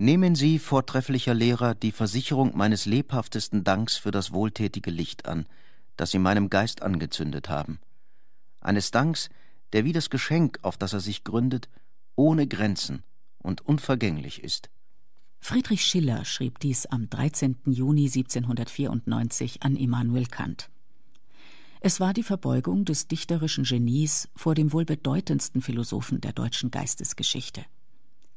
Nehmen Sie, vortrefflicher Lehrer, die Versicherung meines lebhaftesten Danks für das wohltätige Licht an, das Sie meinem Geist angezündet haben. Eines Danks, der wie das Geschenk, auf das er sich gründet, ohne Grenzen und unvergänglich ist. Friedrich Schiller schrieb dies am 13. Juni 1794 an Immanuel Kant. Es war die Verbeugung des dichterischen Genies vor dem wohl bedeutendsten Philosophen der deutschen Geistesgeschichte.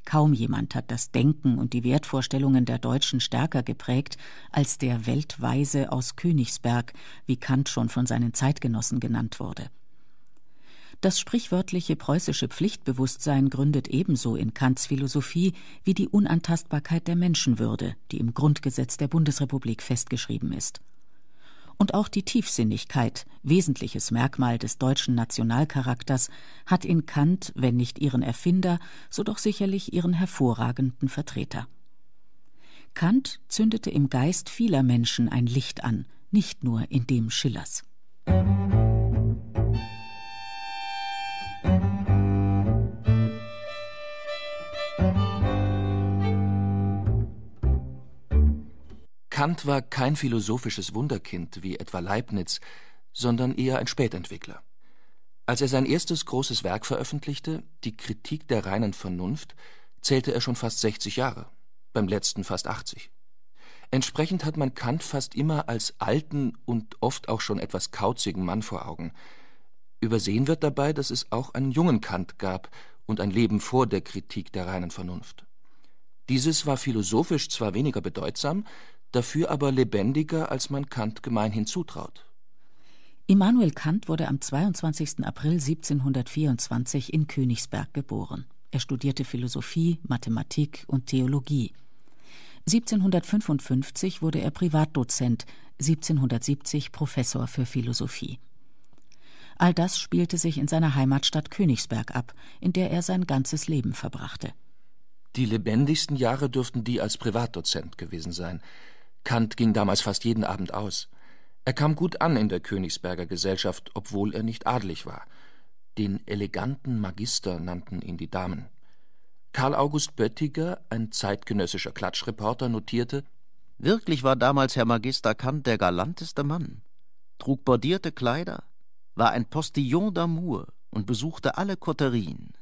Kaum jemand hat das Denken und die Wertvorstellungen der Deutschen stärker geprägt als der Weltweise aus Königsberg, wie Kant schon von seinen Zeitgenossen genannt wurde. Das sprichwörtliche preußische Pflichtbewusstsein gründet ebenso in Kants Philosophie wie die Unantastbarkeit der Menschenwürde, die im Grundgesetz der Bundesrepublik festgeschrieben ist und auch die Tiefsinnigkeit, wesentliches Merkmal des deutschen Nationalcharakters, hat in Kant, wenn nicht ihren Erfinder, so doch sicherlich ihren hervorragenden Vertreter. Kant zündete im Geist vieler Menschen ein Licht an, nicht nur in dem Schillers. Musik Kant war kein philosophisches Wunderkind wie etwa Leibniz, sondern eher ein Spätentwickler. Als er sein erstes großes Werk veröffentlichte, die Kritik der reinen Vernunft, zählte er schon fast 60 Jahre, beim letzten fast 80. Entsprechend hat man Kant fast immer als alten und oft auch schon etwas kauzigen Mann vor Augen. Übersehen wird dabei, dass es auch einen jungen Kant gab und ein Leben vor der Kritik der reinen Vernunft. Dieses war philosophisch zwar weniger bedeutsam, dafür aber lebendiger, als man Kant gemeinhin zutraut. Immanuel Kant wurde am 22. April 1724 in Königsberg geboren. Er studierte Philosophie, Mathematik und Theologie. 1755 wurde er Privatdozent, 1770 Professor für Philosophie. All das spielte sich in seiner Heimatstadt Königsberg ab, in der er sein ganzes Leben verbrachte. Die lebendigsten Jahre dürften die als Privatdozent gewesen sein. Kant ging damals fast jeden Abend aus. Er kam gut an in der Königsberger Gesellschaft, obwohl er nicht adelig war. Den eleganten Magister nannten ihn die Damen. Karl August Böttiger, ein zeitgenössischer Klatschreporter, notierte Wirklich war damals Herr Magister Kant der galanteste Mann, trug bordierte Kleider, war ein Postillon d'amour und besuchte alle Koterien.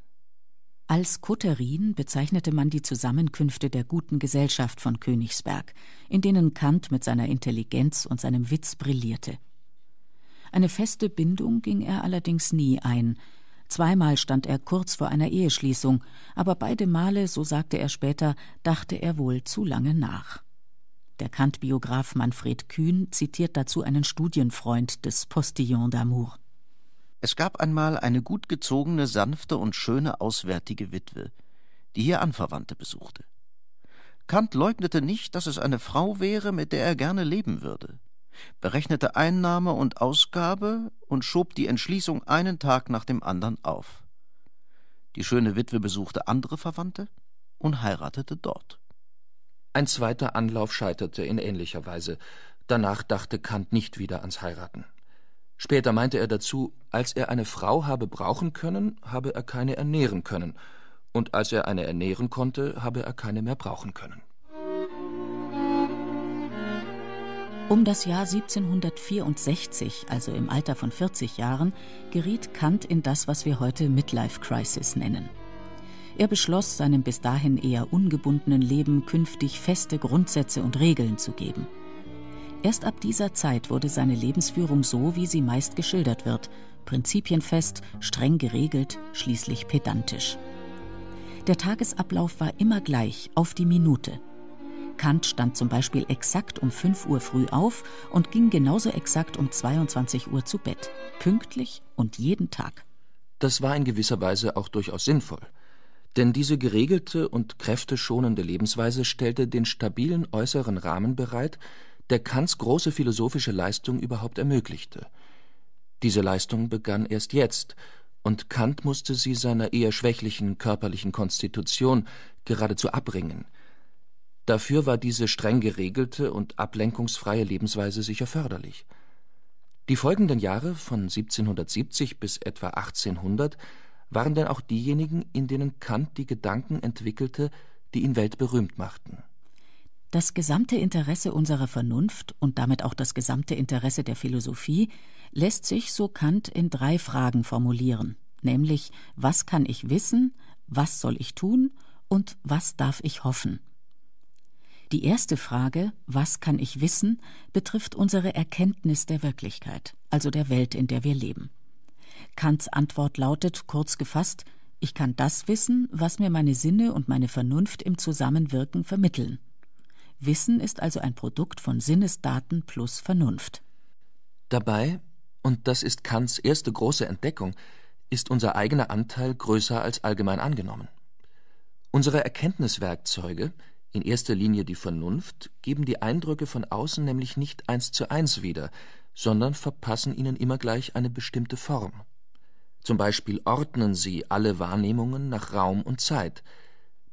Als Koterien bezeichnete man die Zusammenkünfte der guten Gesellschaft von Königsberg, in denen Kant mit seiner Intelligenz und seinem Witz brillierte. Eine feste Bindung ging er allerdings nie ein. Zweimal stand er kurz vor einer Eheschließung, aber beide Male, so sagte er später, dachte er wohl zu lange nach. Der Kant-Biograf Manfred Kühn zitiert dazu einen Studienfreund des Postillon d'Amour. Es gab einmal eine gut gezogene, sanfte und schöne auswärtige Witwe, die hier Anverwandte besuchte. Kant leugnete nicht, dass es eine Frau wäre, mit der er gerne leben würde, berechnete Einnahme und Ausgabe und schob die Entschließung einen Tag nach dem anderen auf. Die schöne Witwe besuchte andere Verwandte und heiratete dort. Ein zweiter Anlauf scheiterte in ähnlicher Weise. Danach dachte Kant nicht wieder ans Heiraten. Später meinte er dazu, als er eine Frau habe brauchen können, habe er keine ernähren können, und als er eine ernähren konnte, habe er keine mehr brauchen können. Um das Jahr 1764, also im Alter von 40 Jahren, geriet Kant in das, was wir heute Midlife Crisis nennen. Er beschloss, seinem bis dahin eher ungebundenen Leben künftig feste Grundsätze und Regeln zu geben. Erst ab dieser Zeit wurde seine Lebensführung so, wie sie meist geschildert wird, prinzipienfest, streng geregelt, schließlich pedantisch. Der Tagesablauf war immer gleich, auf die Minute. Kant stand zum Beispiel exakt um 5 Uhr früh auf und ging genauso exakt um 22 Uhr zu Bett, pünktlich und jeden Tag. Das war in gewisser Weise auch durchaus sinnvoll, denn diese geregelte und kräfteschonende Lebensweise stellte den stabilen äußeren Rahmen bereit, der Kants große philosophische Leistung überhaupt ermöglichte. Diese Leistung begann erst jetzt, und Kant musste sie seiner eher schwächlichen körperlichen Konstitution geradezu abringen. Dafür war diese streng geregelte und ablenkungsfreie Lebensweise sicher förderlich. Die folgenden Jahre von 1770 bis etwa 1800 waren denn auch diejenigen, in denen Kant die Gedanken entwickelte, die ihn weltberühmt machten das gesamte Interesse unserer Vernunft und damit auch das gesamte Interesse der Philosophie lässt sich, so Kant, in drei Fragen formulieren, nämlich was kann ich wissen, was soll ich tun und was darf ich hoffen. Die erste Frage, was kann ich wissen, betrifft unsere Erkenntnis der Wirklichkeit, also der Welt, in der wir leben. Kants Antwort lautet, kurz gefasst, ich kann das wissen, was mir meine Sinne und meine Vernunft im Zusammenwirken vermitteln. Wissen ist also ein Produkt von Sinnesdaten plus Vernunft. Dabei, und das ist Kants erste große Entdeckung, ist unser eigener Anteil größer als allgemein angenommen. Unsere Erkenntniswerkzeuge, in erster Linie die Vernunft, geben die Eindrücke von außen nämlich nicht eins zu eins wieder, sondern verpassen ihnen immer gleich eine bestimmte Form. Zum Beispiel ordnen sie alle Wahrnehmungen nach Raum und Zeit,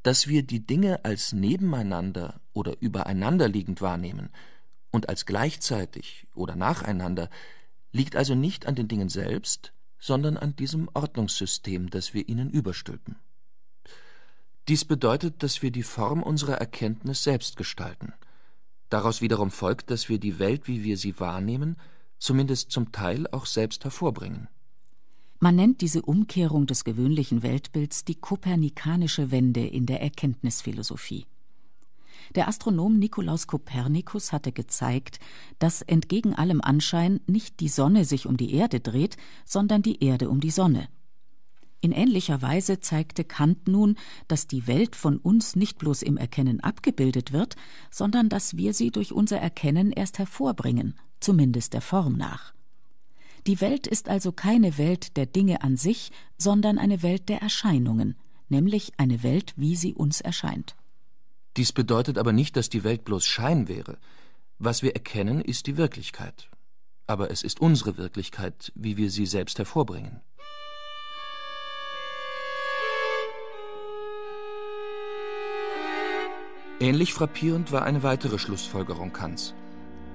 dass wir die Dinge als nebeneinander oder übereinanderliegend wahrnehmen und als gleichzeitig oder nacheinander, liegt also nicht an den Dingen selbst, sondern an diesem Ordnungssystem, das wir ihnen überstülpen. Dies bedeutet, dass wir die Form unserer Erkenntnis selbst gestalten. Daraus wiederum folgt, dass wir die Welt, wie wir sie wahrnehmen, zumindest zum Teil auch selbst hervorbringen. Man nennt diese Umkehrung des gewöhnlichen Weltbilds die kopernikanische Wende in der Erkenntnisphilosophie. Der Astronom Nikolaus Kopernikus hatte gezeigt, dass entgegen allem Anschein nicht die Sonne sich um die Erde dreht, sondern die Erde um die Sonne. In ähnlicher Weise zeigte Kant nun, dass die Welt von uns nicht bloß im Erkennen abgebildet wird, sondern dass wir sie durch unser Erkennen erst hervorbringen, zumindest der Form nach. Die Welt ist also keine Welt der Dinge an sich, sondern eine Welt der Erscheinungen, nämlich eine Welt, wie sie uns erscheint. Dies bedeutet aber nicht, dass die Welt bloß Schein wäre. Was wir erkennen, ist die Wirklichkeit. Aber es ist unsere Wirklichkeit, wie wir sie selbst hervorbringen. Ähnlich frappierend war eine weitere Schlussfolgerung Kants.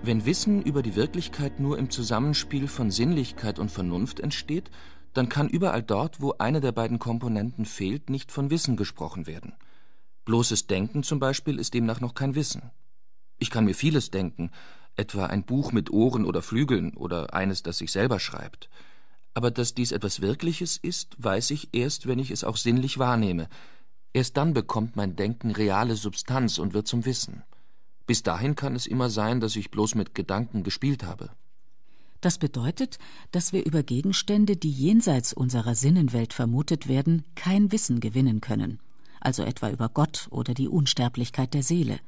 Wenn Wissen über die Wirklichkeit nur im Zusammenspiel von Sinnlichkeit und Vernunft entsteht, dann kann überall dort, wo eine der beiden Komponenten fehlt, nicht von Wissen gesprochen werden. Bloßes Denken zum Beispiel ist demnach noch kein Wissen. Ich kann mir vieles denken, etwa ein Buch mit Ohren oder Flügeln oder eines, das sich selber schreibt. Aber dass dies etwas Wirkliches ist, weiß ich erst, wenn ich es auch sinnlich wahrnehme. Erst dann bekommt mein Denken reale Substanz und wird zum Wissen. Bis dahin kann es immer sein, dass ich bloß mit Gedanken gespielt habe. Das bedeutet, dass wir über Gegenstände, die jenseits unserer Sinnenwelt vermutet werden, kein Wissen gewinnen können, also etwa über Gott oder die Unsterblichkeit der Seele.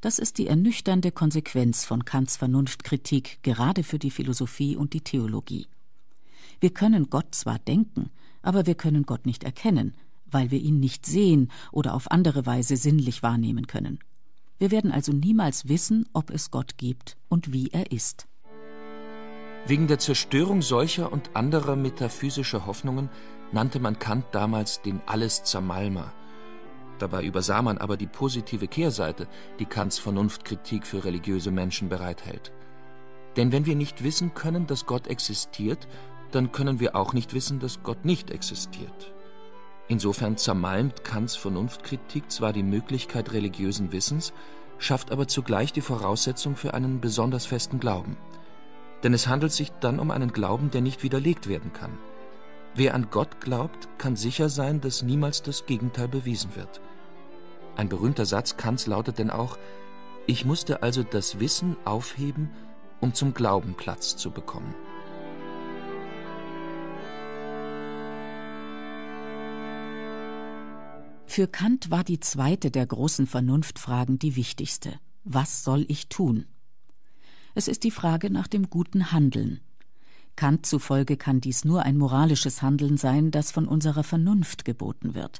Das ist die ernüchternde Konsequenz von Kants Vernunftkritik gerade für die Philosophie und die Theologie. Wir können Gott zwar denken, aber wir können Gott nicht erkennen, weil wir ihn nicht sehen oder auf andere Weise sinnlich wahrnehmen können. Wir werden also niemals wissen, ob es Gott gibt und wie er ist. Wegen der Zerstörung solcher und anderer metaphysischer Hoffnungen nannte man Kant damals den Alles Zermalmer. Dabei übersah man aber die positive Kehrseite, die Kants Vernunftkritik für religiöse Menschen bereithält. Denn wenn wir nicht wissen können, dass Gott existiert, dann können wir auch nicht wissen, dass Gott nicht existiert. Insofern zermalmt Kants Vernunftkritik zwar die Möglichkeit religiösen Wissens, schafft aber zugleich die Voraussetzung für einen besonders festen Glauben. Denn es handelt sich dann um einen Glauben, der nicht widerlegt werden kann. Wer an Gott glaubt, kann sicher sein, dass niemals das Gegenteil bewiesen wird. Ein berühmter Satz Kants lautet denn auch, ich musste also das Wissen aufheben, um zum Glauben Platz zu bekommen. Für Kant war die zweite der großen Vernunftfragen die wichtigste. Was soll ich tun? Es ist die Frage nach dem guten Handeln. Kant zufolge kann dies nur ein moralisches Handeln sein, das von unserer Vernunft geboten wird.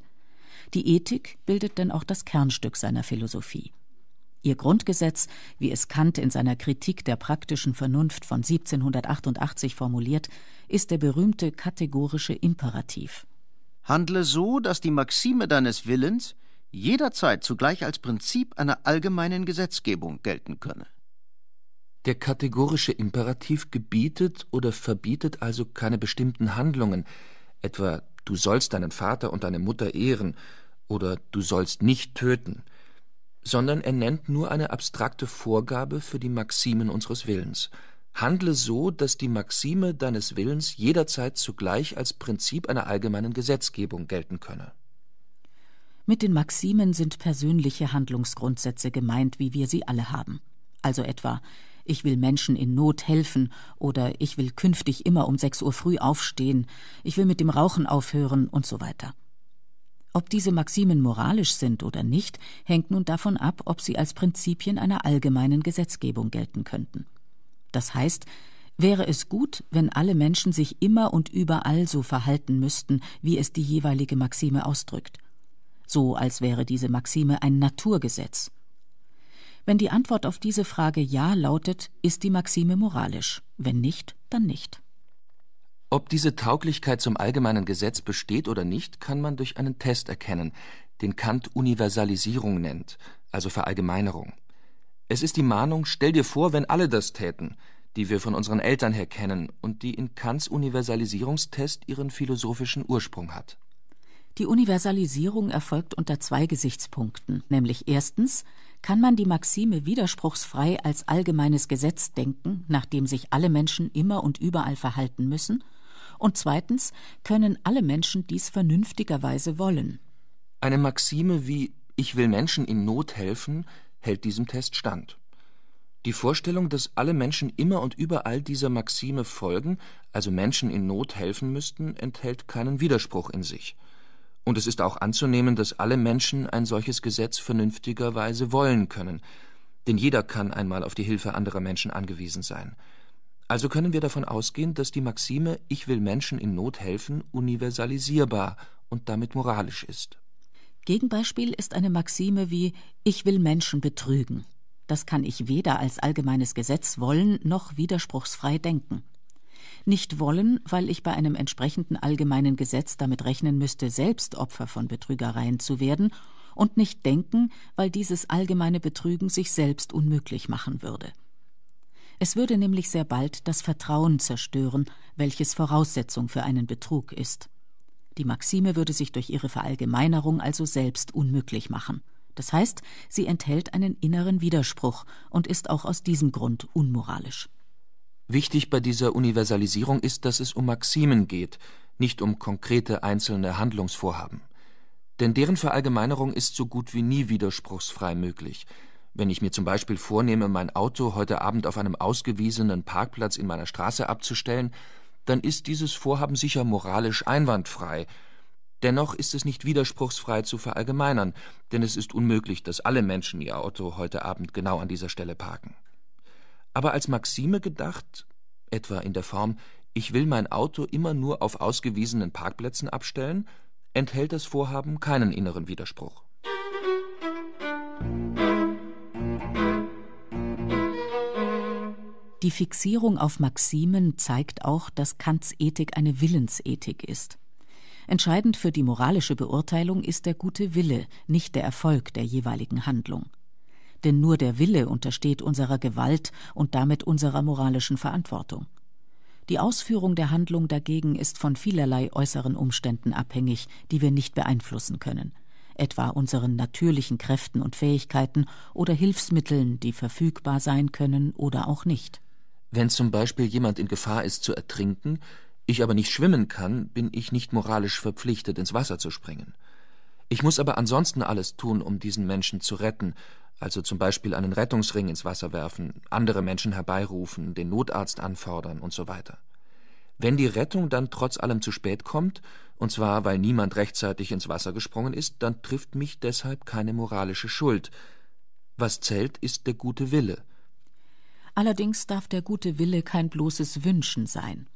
Die Ethik bildet denn auch das Kernstück seiner Philosophie. Ihr Grundgesetz, wie es Kant in seiner Kritik der praktischen Vernunft von 1788 formuliert, ist der berühmte kategorische Imperativ. Handle so, dass die Maxime deines Willens jederzeit zugleich als Prinzip einer allgemeinen Gesetzgebung gelten könne. Der kategorische Imperativ gebietet oder verbietet also keine bestimmten Handlungen, etwa du sollst deinen Vater und deine Mutter ehren oder du sollst nicht töten, sondern er nennt nur eine abstrakte Vorgabe für die Maximen unseres Willens – Handle so, dass die Maxime deines Willens jederzeit zugleich als Prinzip einer allgemeinen Gesetzgebung gelten könne. Mit den Maximen sind persönliche Handlungsgrundsätze gemeint, wie wir sie alle haben. Also etwa ich will Menschen in Not helfen oder ich will künftig immer um 6 Uhr früh aufstehen, ich will mit dem Rauchen aufhören und so weiter. Ob diese Maximen moralisch sind oder nicht, hängt nun davon ab, ob sie als Prinzipien einer allgemeinen Gesetzgebung gelten könnten. Das heißt, wäre es gut, wenn alle Menschen sich immer und überall so verhalten müssten, wie es die jeweilige Maxime ausdrückt. So als wäre diese Maxime ein Naturgesetz. Wenn die Antwort auf diese Frage Ja lautet, ist die Maxime moralisch, wenn nicht, dann nicht. Ob diese Tauglichkeit zum allgemeinen Gesetz besteht oder nicht, kann man durch einen Test erkennen, den Kant Universalisierung nennt, also Verallgemeinerung. Es ist die Mahnung, stell dir vor, wenn alle das täten, die wir von unseren Eltern her kennen und die in Kants Universalisierungstest ihren philosophischen Ursprung hat. Die Universalisierung erfolgt unter zwei Gesichtspunkten, nämlich erstens kann man die Maxime widerspruchsfrei als allgemeines Gesetz denken, nach dem sich alle Menschen immer und überall verhalten müssen, und zweitens können alle Menschen dies vernünftigerweise wollen. Eine Maxime wie ich will Menschen in Not helfen hält diesem Test stand. Die Vorstellung, dass alle Menschen immer und überall dieser Maxime folgen, also Menschen in Not helfen müssten, enthält keinen Widerspruch in sich. Und es ist auch anzunehmen, dass alle Menschen ein solches Gesetz vernünftigerweise wollen können, denn jeder kann einmal auf die Hilfe anderer Menschen angewiesen sein. Also können wir davon ausgehen, dass die Maxime Ich will Menschen in Not helfen universalisierbar und damit moralisch ist. Gegenbeispiel ist eine Maxime wie Ich will Menschen betrügen. Das kann ich weder als allgemeines Gesetz wollen noch widerspruchsfrei denken. Nicht wollen, weil ich bei einem entsprechenden allgemeinen Gesetz damit rechnen müsste, selbst Opfer von Betrügereien zu werden, und nicht denken, weil dieses allgemeine Betrügen sich selbst unmöglich machen würde. Es würde nämlich sehr bald das Vertrauen zerstören, welches Voraussetzung für einen Betrug ist. Die Maxime würde sich durch ihre Verallgemeinerung also selbst unmöglich machen. Das heißt, sie enthält einen inneren Widerspruch und ist auch aus diesem Grund unmoralisch. Wichtig bei dieser Universalisierung ist, dass es um Maximen geht, nicht um konkrete einzelne Handlungsvorhaben. Denn deren Verallgemeinerung ist so gut wie nie widerspruchsfrei möglich. Wenn ich mir zum Beispiel vornehme, mein Auto heute Abend auf einem ausgewiesenen Parkplatz in meiner Straße abzustellen dann ist dieses Vorhaben sicher moralisch einwandfrei. Dennoch ist es nicht widerspruchsfrei zu verallgemeinern, denn es ist unmöglich, dass alle Menschen ihr Auto heute Abend genau an dieser Stelle parken. Aber als Maxime gedacht, etwa in der Form Ich will mein Auto immer nur auf ausgewiesenen Parkplätzen abstellen, enthält das Vorhaben keinen inneren Widerspruch. Musik Die Fixierung auf Maximen zeigt auch, dass Kants Ethik eine Willensethik ist. Entscheidend für die moralische Beurteilung ist der gute Wille, nicht der Erfolg der jeweiligen Handlung. Denn nur der Wille untersteht unserer Gewalt und damit unserer moralischen Verantwortung. Die Ausführung der Handlung dagegen ist von vielerlei äußeren Umständen abhängig, die wir nicht beeinflussen können, etwa unseren natürlichen Kräften und Fähigkeiten oder Hilfsmitteln, die verfügbar sein können oder auch nicht. Wenn zum Beispiel jemand in Gefahr ist zu ertrinken, ich aber nicht schwimmen kann, bin ich nicht moralisch verpflichtet, ins Wasser zu springen. Ich muss aber ansonsten alles tun, um diesen Menschen zu retten, also zum Beispiel einen Rettungsring ins Wasser werfen, andere Menschen herbeirufen, den Notarzt anfordern und so weiter. Wenn die Rettung dann trotz allem zu spät kommt, und zwar weil niemand rechtzeitig ins Wasser gesprungen ist, dann trifft mich deshalb keine moralische Schuld. Was zählt, ist der gute Wille, Allerdings darf der gute Wille kein bloßes Wünschen sein.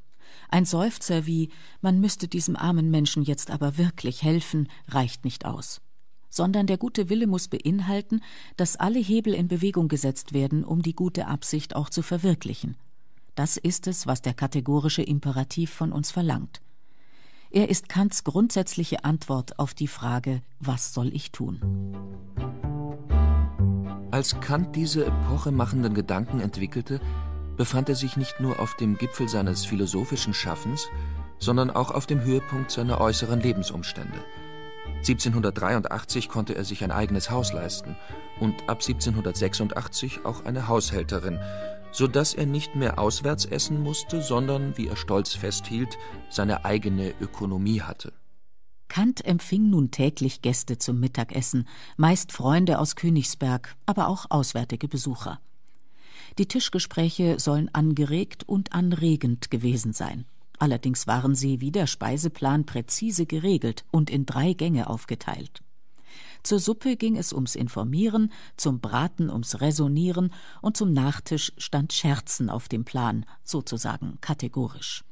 Ein Seufzer wie man müsste diesem armen Menschen jetzt aber wirklich helfen, reicht nicht aus. Sondern der gute Wille muss beinhalten, dass alle Hebel in Bewegung gesetzt werden, um die gute Absicht auch zu verwirklichen. Das ist es, was der kategorische Imperativ von uns verlangt. Er ist Kants grundsätzliche Antwort auf die Frage, was soll ich tun? Als Kant diese epochemachenden Gedanken entwickelte, befand er sich nicht nur auf dem Gipfel seines philosophischen Schaffens, sondern auch auf dem Höhepunkt seiner äußeren Lebensumstände. 1783 konnte er sich ein eigenes Haus leisten und ab 1786 auch eine Haushälterin, so dass er nicht mehr auswärts essen musste, sondern, wie er stolz festhielt, seine eigene Ökonomie hatte. Kant empfing nun täglich Gäste zum Mittagessen, meist Freunde aus Königsberg, aber auch auswärtige Besucher. Die Tischgespräche sollen angeregt und anregend gewesen sein. Allerdings waren sie wie der Speiseplan präzise geregelt und in drei Gänge aufgeteilt. Zur Suppe ging es ums Informieren, zum Braten ums Räsonieren und zum Nachtisch stand Scherzen auf dem Plan, sozusagen kategorisch.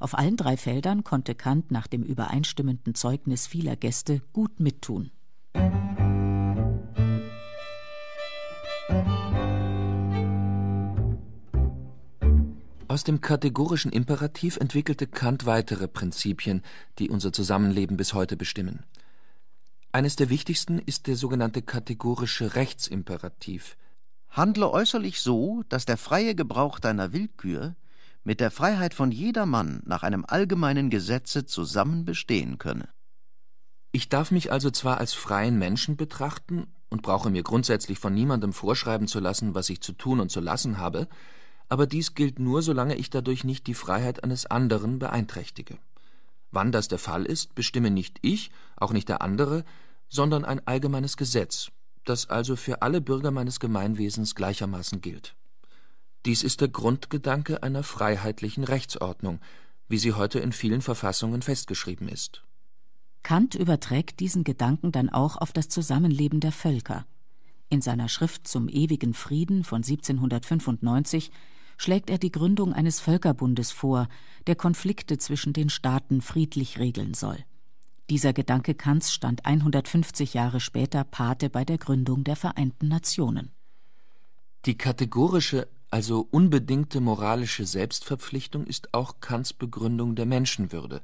Auf allen drei Feldern konnte Kant nach dem übereinstimmenden Zeugnis vieler Gäste gut mittun. Aus dem kategorischen Imperativ entwickelte Kant weitere Prinzipien, die unser Zusammenleben bis heute bestimmen. Eines der wichtigsten ist der sogenannte kategorische Rechtsimperativ. Handle äußerlich so, dass der freie Gebrauch deiner Willkür mit der Freiheit von jedermann nach einem allgemeinen Gesetze zusammen bestehen könne. Ich darf mich also zwar als freien Menschen betrachten und brauche mir grundsätzlich von niemandem vorschreiben zu lassen, was ich zu tun und zu lassen habe, aber dies gilt nur, solange ich dadurch nicht die Freiheit eines anderen beeinträchtige. Wann das der Fall ist, bestimme nicht ich, auch nicht der andere, sondern ein allgemeines Gesetz, das also für alle Bürger meines Gemeinwesens gleichermaßen gilt. Dies ist der Grundgedanke einer freiheitlichen Rechtsordnung, wie sie heute in vielen Verfassungen festgeschrieben ist. Kant überträgt diesen Gedanken dann auch auf das Zusammenleben der Völker. In seiner Schrift zum ewigen Frieden von 1795 schlägt er die Gründung eines Völkerbundes vor, der Konflikte zwischen den Staaten friedlich regeln soll. Dieser Gedanke Kants stand 150 Jahre später Pate bei der Gründung der Vereinten Nationen. Die kategorische also unbedingte moralische Selbstverpflichtung ist auch Kants Begründung der Menschenwürde,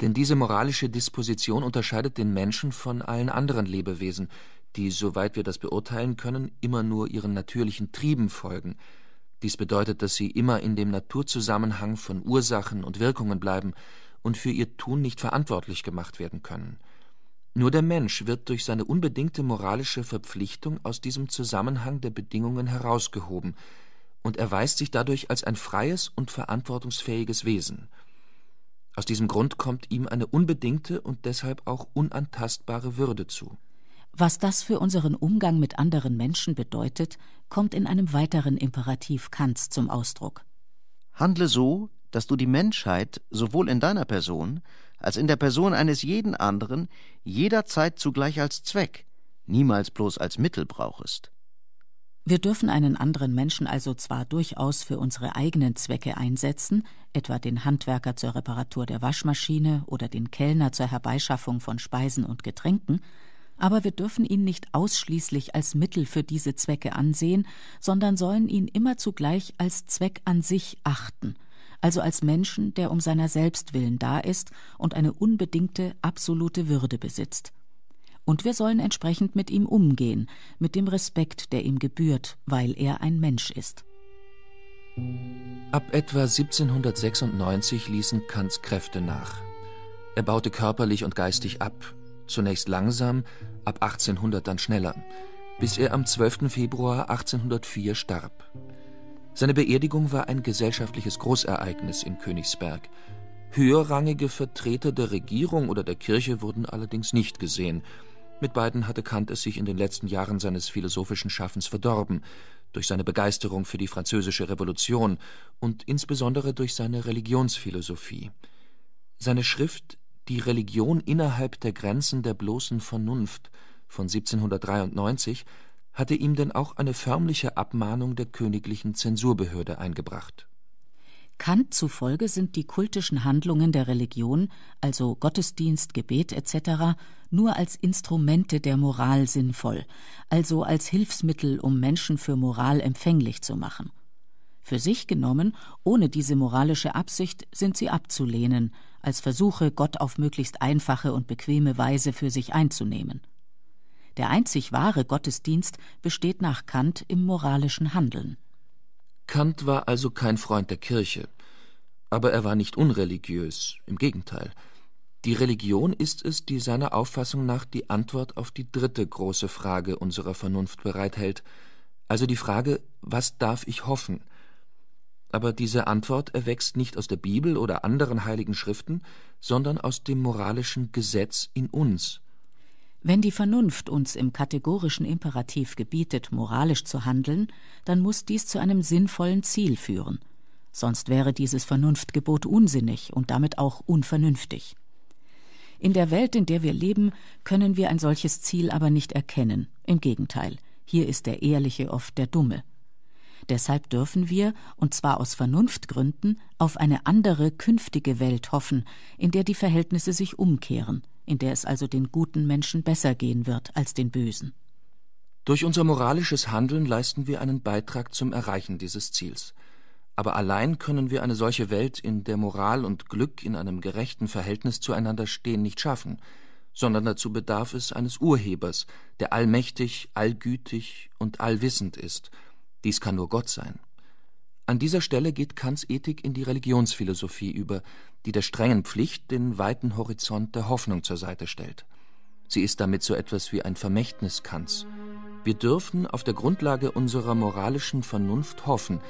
denn diese moralische Disposition unterscheidet den Menschen von allen anderen Lebewesen, die, soweit wir das beurteilen können, immer nur ihren natürlichen Trieben folgen. Dies bedeutet, dass sie immer in dem Naturzusammenhang von Ursachen und Wirkungen bleiben und für ihr Tun nicht verantwortlich gemacht werden können. Nur der Mensch wird durch seine unbedingte moralische Verpflichtung aus diesem Zusammenhang der Bedingungen herausgehoben, und erweist sich dadurch als ein freies und verantwortungsfähiges Wesen. Aus diesem Grund kommt ihm eine unbedingte und deshalb auch unantastbare Würde zu. Was das für unseren Umgang mit anderen Menschen bedeutet, kommt in einem weiteren Imperativ Kants zum Ausdruck. Handle so, dass du die Menschheit sowohl in deiner Person als in der Person eines jeden anderen jederzeit zugleich als Zweck, niemals bloß als Mittel brauchest. Wir dürfen einen anderen Menschen also zwar durchaus für unsere eigenen Zwecke einsetzen, etwa den Handwerker zur Reparatur der Waschmaschine oder den Kellner zur Herbeischaffung von Speisen und Getränken, aber wir dürfen ihn nicht ausschließlich als Mittel für diese Zwecke ansehen, sondern sollen ihn immer zugleich als Zweck an sich achten, also als Menschen, der um seiner selbst willen da ist und eine unbedingte, absolute Würde besitzt und wir sollen entsprechend mit ihm umgehen, mit dem Respekt, der ihm gebührt, weil er ein Mensch ist. Ab etwa 1796 ließen Kants Kräfte nach. Er baute körperlich und geistig ab, zunächst langsam, ab 1800 dann schneller, bis er am 12. Februar 1804 starb. Seine Beerdigung war ein gesellschaftliches Großereignis in Königsberg. Höherrangige Vertreter der Regierung oder der Kirche wurden allerdings nicht gesehen, mit beiden hatte Kant es sich in den letzten Jahren seines philosophischen Schaffens verdorben, durch seine Begeisterung für die Französische Revolution und insbesondere durch seine Religionsphilosophie. Seine Schrift Die Religion innerhalb der Grenzen der bloßen Vernunft von 1793 hatte ihm denn auch eine förmliche Abmahnung der königlichen Zensurbehörde eingebracht Kant zufolge sind die kultischen Handlungen der Religion, also Gottesdienst, Gebet etc., nur als Instrumente der Moral sinnvoll, also als Hilfsmittel, um Menschen für Moral empfänglich zu machen. Für sich genommen, ohne diese moralische Absicht sind sie abzulehnen, als Versuche, Gott auf möglichst einfache und bequeme Weise für sich einzunehmen. Der einzig wahre Gottesdienst besteht nach Kant im moralischen Handeln Kant war also kein Freund der Kirche, aber er war nicht unreligiös, im Gegenteil. Die Religion ist es, die seiner Auffassung nach die Antwort auf die dritte große Frage unserer Vernunft bereithält, also die Frage, was darf ich hoffen? Aber diese Antwort erwächst nicht aus der Bibel oder anderen heiligen Schriften, sondern aus dem moralischen Gesetz in uns, wenn die Vernunft uns im kategorischen Imperativ gebietet, moralisch zu handeln, dann muss dies zu einem sinnvollen Ziel führen. Sonst wäre dieses Vernunftgebot unsinnig und damit auch unvernünftig. In der Welt, in der wir leben, können wir ein solches Ziel aber nicht erkennen. Im Gegenteil, hier ist der Ehrliche oft der Dumme. Deshalb dürfen wir, und zwar aus Vernunftgründen, auf eine andere künftige Welt hoffen, in der die Verhältnisse sich umkehren – in der es also den guten Menschen besser gehen wird als den bösen. Durch unser moralisches Handeln leisten wir einen Beitrag zum Erreichen dieses Ziels. Aber allein können wir eine solche Welt, in der Moral und Glück in einem gerechten Verhältnis zueinander stehen, nicht schaffen, sondern dazu bedarf es eines Urhebers, der allmächtig, allgütig und allwissend ist. Dies kann nur Gott sein. An dieser Stelle geht Kants Ethik in die Religionsphilosophie über, die der strengen Pflicht den weiten Horizont der Hoffnung zur Seite stellt. Sie ist damit so etwas wie ein Vermächtniskanz. Wir dürfen auf der Grundlage unserer moralischen Vernunft hoffen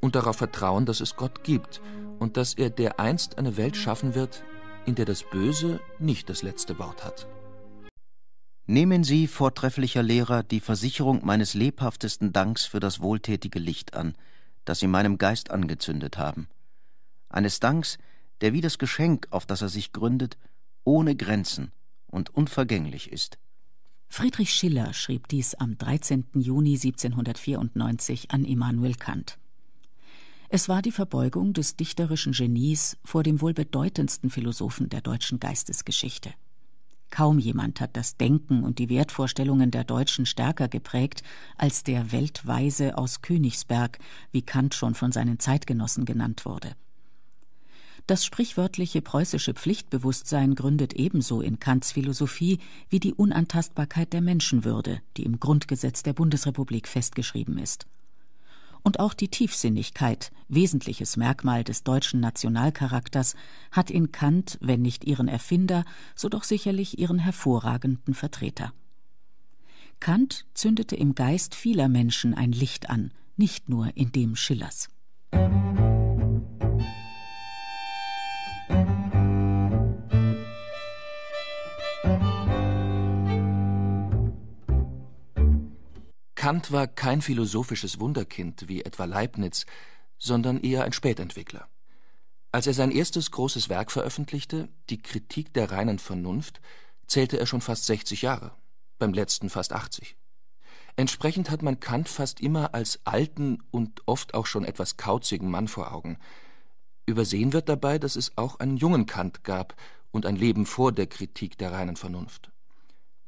und darauf vertrauen, dass es Gott gibt und dass er dereinst eine Welt schaffen wird, in der das Böse nicht das letzte Wort hat. Nehmen Sie, vortrefflicher Lehrer, die Versicherung meines lebhaftesten Danks für das wohltätige Licht an, das Sie meinem Geist angezündet haben. Eines Danks, der wie das Geschenk, auf das er sich gründet, ohne Grenzen und unvergänglich ist. Friedrich Schiller schrieb dies am 13. Juni 1794 an Immanuel Kant. Es war die Verbeugung des dichterischen Genies vor dem wohl bedeutendsten Philosophen der deutschen Geistesgeschichte. Kaum jemand hat das Denken und die Wertvorstellungen der Deutschen stärker geprägt als der Weltweise aus Königsberg, wie Kant schon von seinen Zeitgenossen genannt wurde. Das sprichwörtliche preußische Pflichtbewusstsein gründet ebenso in Kants Philosophie wie die Unantastbarkeit der Menschenwürde, die im Grundgesetz der Bundesrepublik festgeschrieben ist. Und auch die Tiefsinnigkeit, wesentliches Merkmal des deutschen Nationalcharakters, hat in Kant, wenn nicht ihren Erfinder, so doch sicherlich ihren hervorragenden Vertreter. Kant zündete im Geist vieler Menschen ein Licht an, nicht nur in dem Schillers. Musik Kant war kein philosophisches Wunderkind wie etwa Leibniz, sondern eher ein Spätentwickler. Als er sein erstes großes Werk veröffentlichte, die Kritik der reinen Vernunft, zählte er schon fast 60 Jahre, beim letzten fast 80. Entsprechend hat man Kant fast immer als alten und oft auch schon etwas kauzigen Mann vor Augen. Übersehen wird dabei, dass es auch einen jungen Kant gab und ein Leben vor der Kritik der reinen Vernunft.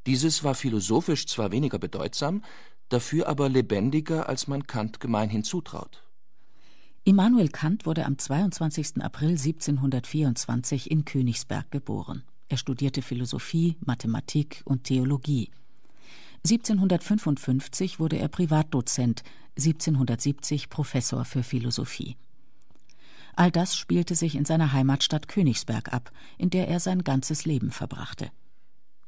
Dieses war philosophisch zwar weniger bedeutsam, dafür aber lebendiger, als man Kant gemeinhin zutraut. Immanuel Kant wurde am 22. April 1724 in Königsberg geboren. Er studierte Philosophie, Mathematik und Theologie. 1755 wurde er Privatdozent, 1770 Professor für Philosophie. All das spielte sich in seiner Heimatstadt Königsberg ab, in der er sein ganzes Leben verbrachte.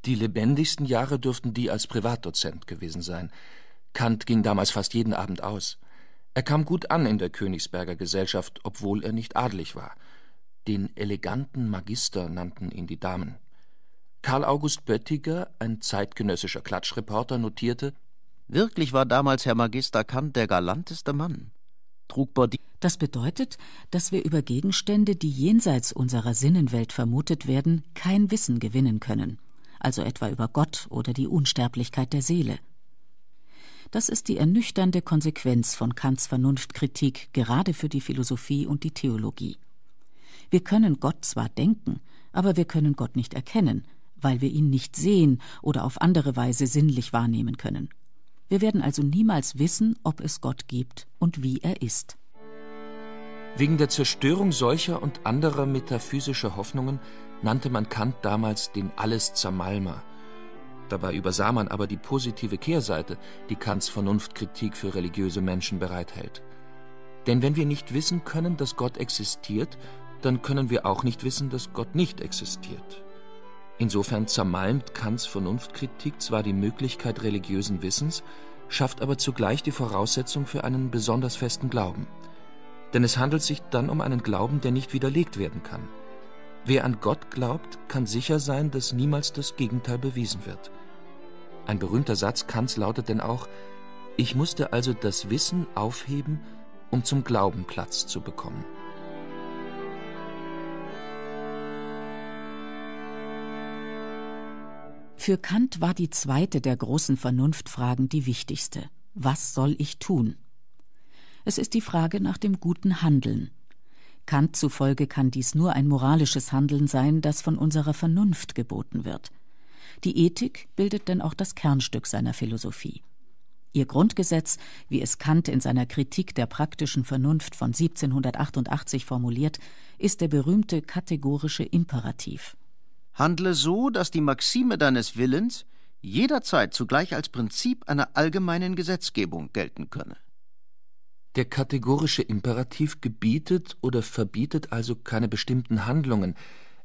Die lebendigsten Jahre dürften die als Privatdozent gewesen sein. Kant ging damals fast jeden Abend aus. Er kam gut an in der Königsberger Gesellschaft, obwohl er nicht adelig war. Den eleganten Magister nannten ihn die Damen. Karl August Böttiger, ein zeitgenössischer Klatschreporter, notierte: Wirklich war damals Herr Magister Kant der galanteste Mann. Trug Bordin das bedeutet, dass wir über Gegenstände, die jenseits unserer Sinnenwelt vermutet werden, kein Wissen gewinnen können, also etwa über Gott oder die Unsterblichkeit der Seele. Das ist die ernüchternde Konsequenz von Kants Vernunftkritik gerade für die Philosophie und die Theologie. Wir können Gott zwar denken, aber wir können Gott nicht erkennen, weil wir ihn nicht sehen oder auf andere Weise sinnlich wahrnehmen können. Wir werden also niemals wissen, ob es Gott gibt und wie er ist. Wegen der Zerstörung solcher und anderer metaphysischer Hoffnungen nannte man Kant damals den Alles-Zermalmer – Dabei übersah man aber die positive Kehrseite, die Kants Vernunftkritik für religiöse Menschen bereithält. Denn wenn wir nicht wissen können, dass Gott existiert, dann können wir auch nicht wissen, dass Gott nicht existiert. Insofern zermalmt Kants Vernunftkritik zwar die Möglichkeit religiösen Wissens, schafft aber zugleich die Voraussetzung für einen besonders festen Glauben. Denn es handelt sich dann um einen Glauben, der nicht widerlegt werden kann. Wer an Gott glaubt, kann sicher sein, dass niemals das Gegenteil bewiesen wird. Ein berühmter Satz Kants lautet denn auch, ich musste also das Wissen aufheben, um zum Glauben Platz zu bekommen. Für Kant war die zweite der großen Vernunftfragen die wichtigste. Was soll ich tun? Es ist die Frage nach dem guten Handeln. Kant zufolge kann dies nur ein moralisches Handeln sein, das von unserer Vernunft geboten wird. Die Ethik bildet denn auch das Kernstück seiner Philosophie. Ihr Grundgesetz, wie es Kant in seiner Kritik der praktischen Vernunft von 1788 formuliert, ist der berühmte kategorische Imperativ. Handle so, dass die Maxime deines Willens jederzeit zugleich als Prinzip einer allgemeinen Gesetzgebung gelten könne. Der kategorische Imperativ gebietet oder verbietet also keine bestimmten Handlungen,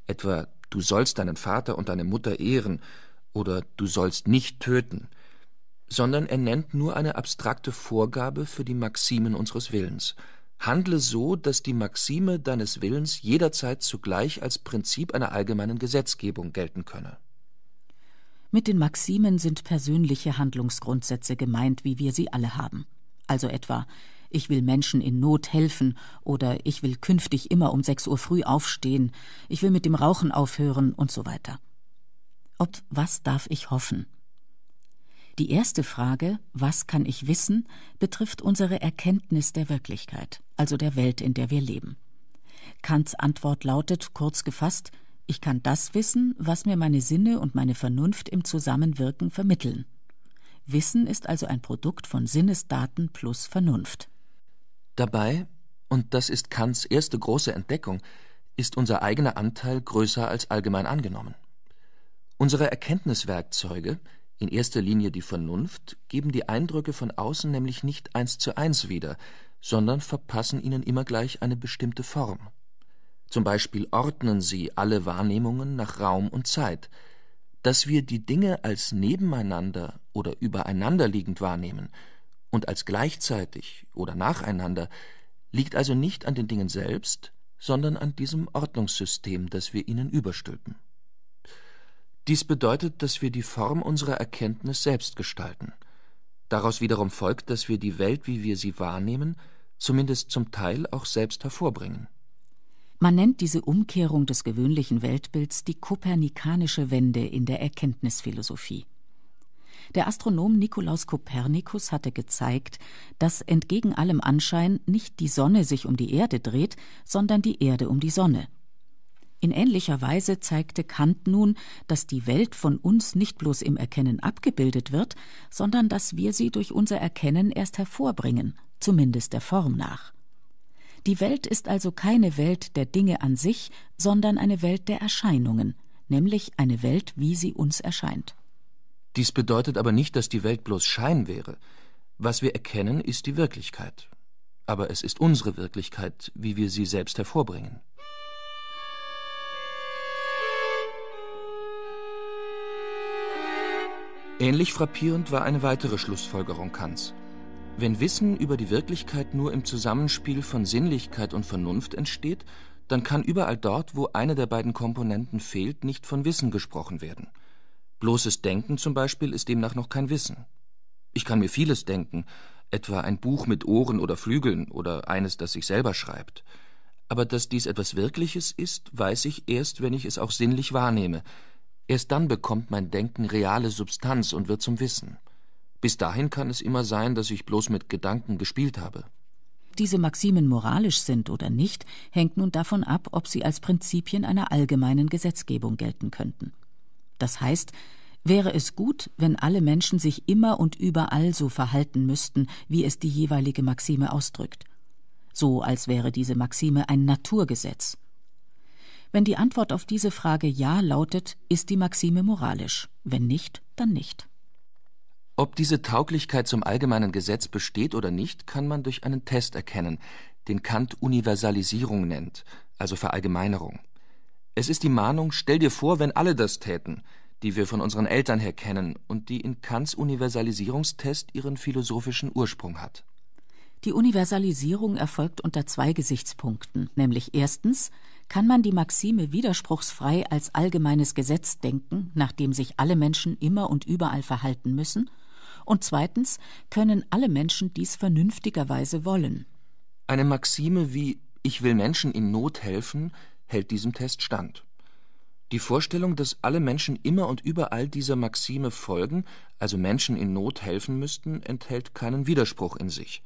etwa Du sollst deinen Vater und deine Mutter ehren oder Du sollst nicht töten, sondern er nennt nur eine abstrakte Vorgabe für die Maximen unseres Willens. Handle so, dass die Maxime deines Willens jederzeit zugleich als Prinzip einer allgemeinen Gesetzgebung gelten könne. Mit den Maximen sind persönliche Handlungsgrundsätze gemeint, wie wir sie alle haben. Also etwa ich will Menschen in Not helfen oder ich will künftig immer um 6 Uhr früh aufstehen, ich will mit dem Rauchen aufhören und so weiter. Ob was darf ich hoffen? Die erste Frage, was kann ich wissen, betrifft unsere Erkenntnis der Wirklichkeit, also der Welt, in der wir leben. Kants Antwort lautet, kurz gefasst, ich kann das wissen, was mir meine Sinne und meine Vernunft im Zusammenwirken vermitteln. Wissen ist also ein Produkt von Sinnesdaten plus Vernunft. Dabei, und das ist Kants erste große Entdeckung, ist unser eigener Anteil größer als allgemein angenommen. Unsere Erkenntniswerkzeuge, in erster Linie die Vernunft, geben die Eindrücke von außen nämlich nicht eins zu eins wieder, sondern verpassen ihnen immer gleich eine bestimmte Form. Zum Beispiel ordnen sie alle Wahrnehmungen nach Raum und Zeit. Dass wir die Dinge als nebeneinander oder übereinander liegend wahrnehmen – und als gleichzeitig oder nacheinander liegt also nicht an den Dingen selbst, sondern an diesem Ordnungssystem, das wir ihnen überstülpen. Dies bedeutet, dass wir die Form unserer Erkenntnis selbst gestalten. Daraus wiederum folgt, dass wir die Welt, wie wir sie wahrnehmen, zumindest zum Teil auch selbst hervorbringen. Man nennt diese Umkehrung des gewöhnlichen Weltbilds die kopernikanische Wende in der Erkenntnisphilosophie. Der Astronom Nikolaus Kopernikus hatte gezeigt, dass entgegen allem Anschein nicht die Sonne sich um die Erde dreht, sondern die Erde um die Sonne. In ähnlicher Weise zeigte Kant nun, dass die Welt von uns nicht bloß im Erkennen abgebildet wird, sondern dass wir sie durch unser Erkennen erst hervorbringen, zumindest der Form nach. Die Welt ist also keine Welt der Dinge an sich, sondern eine Welt der Erscheinungen, nämlich eine Welt, wie sie uns erscheint. Dies bedeutet aber nicht, dass die Welt bloß Schein wäre. Was wir erkennen, ist die Wirklichkeit. Aber es ist unsere Wirklichkeit, wie wir sie selbst hervorbringen. Ähnlich frappierend war eine weitere Schlussfolgerung Kants. Wenn Wissen über die Wirklichkeit nur im Zusammenspiel von Sinnlichkeit und Vernunft entsteht, dann kann überall dort, wo eine der beiden Komponenten fehlt, nicht von Wissen gesprochen werden – Bloßes Denken zum Beispiel ist demnach noch kein Wissen. Ich kann mir vieles denken, etwa ein Buch mit Ohren oder Flügeln oder eines, das sich selber schreibt. Aber dass dies etwas Wirkliches ist, weiß ich erst, wenn ich es auch sinnlich wahrnehme. Erst dann bekommt mein Denken reale Substanz und wird zum Wissen. Bis dahin kann es immer sein, dass ich bloß mit Gedanken gespielt habe. Diese Maximen moralisch sind oder nicht, hängt nun davon ab, ob sie als Prinzipien einer allgemeinen Gesetzgebung gelten könnten. Das heißt, wäre es gut, wenn alle Menschen sich immer und überall so verhalten müssten, wie es die jeweilige Maxime ausdrückt. So als wäre diese Maxime ein Naturgesetz. Wenn die Antwort auf diese Frage Ja lautet, ist die Maxime moralisch, wenn nicht, dann nicht. Ob diese Tauglichkeit zum allgemeinen Gesetz besteht oder nicht, kann man durch einen Test erkennen, den Kant Universalisierung nennt, also Verallgemeinerung. Es ist die Mahnung, stell dir vor, wenn alle das täten, die wir von unseren Eltern her kennen und die in Kants Universalisierungstest ihren philosophischen Ursprung hat. Die Universalisierung erfolgt unter zwei Gesichtspunkten, nämlich erstens kann man die Maxime widerspruchsfrei als allgemeines Gesetz denken, nach dem sich alle Menschen immer und überall verhalten müssen, und zweitens können alle Menschen dies vernünftigerweise wollen. Eine Maxime wie Ich will Menschen in Not helfen hält diesem Test stand. Die Vorstellung, dass alle Menschen immer und überall dieser Maxime folgen, also Menschen in Not helfen müssten, enthält keinen Widerspruch in sich.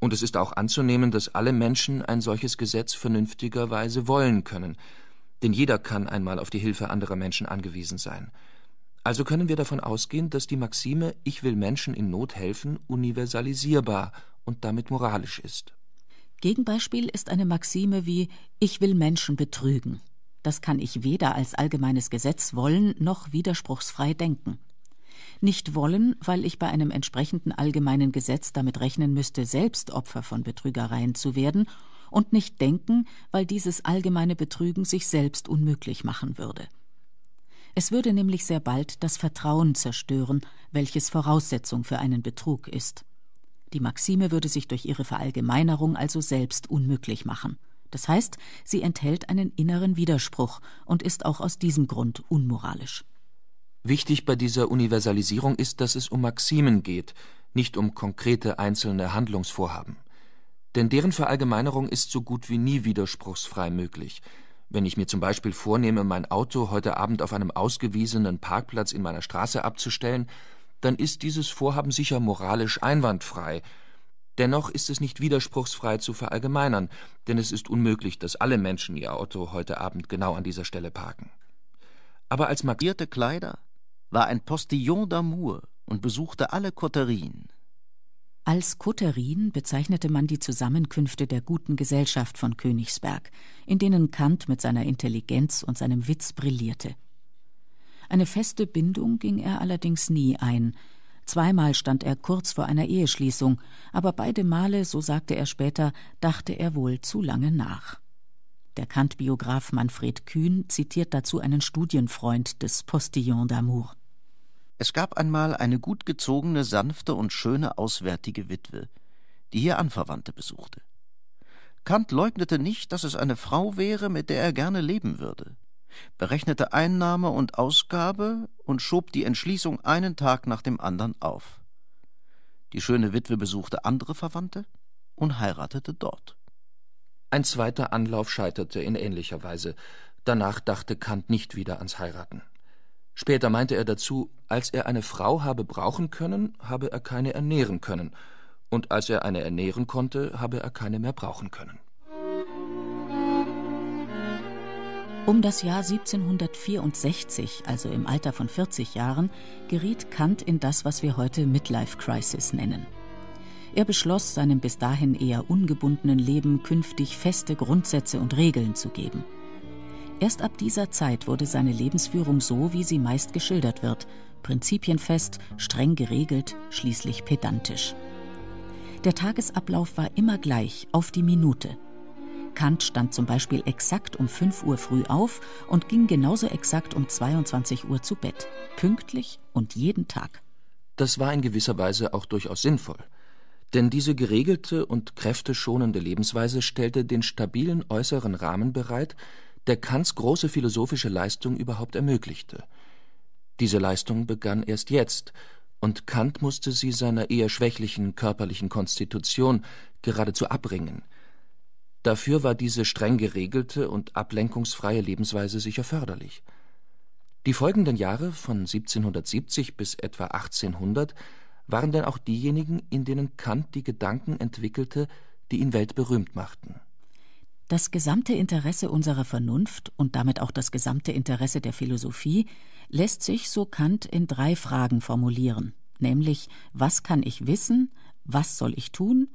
Und es ist auch anzunehmen, dass alle Menschen ein solches Gesetz vernünftigerweise wollen können, denn jeder kann einmal auf die Hilfe anderer Menschen angewiesen sein. Also können wir davon ausgehen, dass die Maxime Ich will Menschen in Not helfen universalisierbar und damit moralisch ist. Gegenbeispiel ist eine Maxime wie Ich will Menschen betrügen. Das kann ich weder als allgemeines Gesetz wollen noch widerspruchsfrei denken. Nicht wollen, weil ich bei einem entsprechenden allgemeinen Gesetz damit rechnen müsste, selbst Opfer von Betrügereien zu werden, und nicht denken, weil dieses allgemeine Betrügen sich selbst unmöglich machen würde. Es würde nämlich sehr bald das Vertrauen zerstören, welches Voraussetzung für einen Betrug ist. Die Maxime würde sich durch ihre Verallgemeinerung also selbst unmöglich machen. Das heißt, sie enthält einen inneren Widerspruch und ist auch aus diesem Grund unmoralisch. Wichtig bei dieser Universalisierung ist, dass es um Maximen geht, nicht um konkrete einzelne Handlungsvorhaben. Denn deren Verallgemeinerung ist so gut wie nie widerspruchsfrei möglich. Wenn ich mir zum Beispiel vornehme, mein Auto heute Abend auf einem ausgewiesenen Parkplatz in meiner Straße abzustellen, dann ist dieses Vorhaben sicher moralisch einwandfrei. Dennoch ist es nicht widerspruchsfrei zu verallgemeinern, denn es ist unmöglich, dass alle Menschen ihr Auto heute Abend genau an dieser Stelle parken. Aber als markierte Kleider war ein Postillon d'Amour und besuchte alle Koterien. Als Koterien bezeichnete man die Zusammenkünfte der guten Gesellschaft von Königsberg, in denen Kant mit seiner Intelligenz und seinem Witz brillierte. Eine feste Bindung ging er allerdings nie ein. Zweimal stand er kurz vor einer Eheschließung, aber beide Male, so sagte er später, dachte er wohl zu lange nach. Der Kant-Biograf Manfred Kühn zitiert dazu einen Studienfreund des Postillon d'Amour. Es gab einmal eine gut gezogene, sanfte und schöne auswärtige Witwe, die hier Anverwandte besuchte. Kant leugnete nicht, dass es eine Frau wäre, mit der er gerne leben würde berechnete Einnahme und Ausgabe und schob die Entschließung einen Tag nach dem anderen auf. Die schöne Witwe besuchte andere Verwandte und heiratete dort. Ein zweiter Anlauf scheiterte in ähnlicher Weise. Danach dachte Kant nicht wieder ans Heiraten. Später meinte er dazu, als er eine Frau habe brauchen können, habe er keine ernähren können, und als er eine ernähren konnte, habe er keine mehr brauchen können. Um das Jahr 1764, also im Alter von 40 Jahren, geriet Kant in das, was wir heute Midlife Crisis nennen. Er beschloss, seinem bis dahin eher ungebundenen Leben künftig feste Grundsätze und Regeln zu geben. Erst ab dieser Zeit wurde seine Lebensführung so, wie sie meist geschildert wird, prinzipienfest, streng geregelt, schließlich pedantisch. Der Tagesablauf war immer gleich, auf die Minute – Kant stand zum Beispiel exakt um 5 Uhr früh auf und ging genauso exakt um 22 Uhr zu Bett, pünktlich und jeden Tag. Das war in gewisser Weise auch durchaus sinnvoll, denn diese geregelte und kräfteschonende Lebensweise stellte den stabilen äußeren Rahmen bereit, der Kants große philosophische Leistung überhaupt ermöglichte. Diese Leistung begann erst jetzt, und Kant musste sie seiner eher schwächlichen körperlichen Konstitution geradezu abringen, Dafür war diese streng geregelte und ablenkungsfreie Lebensweise sicher förderlich. Die folgenden Jahre von 1770 bis etwa 1800 waren denn auch diejenigen, in denen Kant die Gedanken entwickelte, die ihn weltberühmt machten. Das gesamte Interesse unserer Vernunft und damit auch das gesamte Interesse der Philosophie lässt sich, so Kant, in drei Fragen formulieren, nämlich was kann ich wissen, was soll ich tun